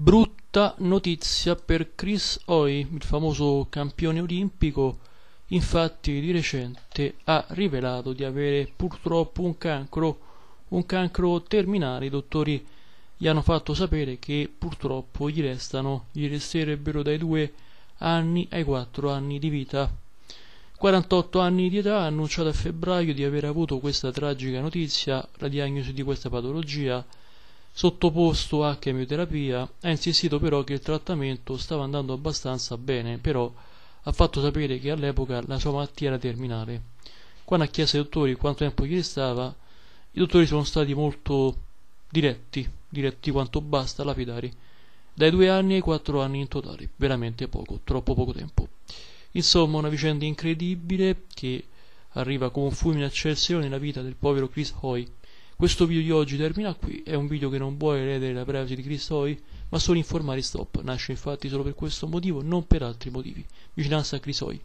Brutta notizia per Chris Hoy, il famoso campione olimpico, infatti di recente ha rivelato di avere purtroppo un cancro, un cancro terminale. I dottori gli hanno fatto sapere che purtroppo gli restano, gli resterebbero dai due anni ai quattro anni di vita. 48 anni di età ha annunciato a febbraio di aver avuto questa tragica notizia, la diagnosi di questa patologia Sottoposto a chemioterapia, ha insistito però che il trattamento stava andando abbastanza bene, però ha fatto sapere che all'epoca la sua malattia era terminale. Quando ha chiesto ai dottori quanto tempo gli restava, i dottori sono stati molto diretti, diretti quanto basta, lapidari. Dai due anni ai quattro anni in totale, veramente poco, troppo poco tempo. Insomma, una vicenda incredibile che arriva come un fulmine a ciel nella vita del povero Chris Hoy, questo video di oggi termina qui, è un video che non vuole ledere la privacy di Cristoi, ma solo informare stop, nasce infatti solo per questo motivo, non per altri motivi. Vicinanza a Crisoi.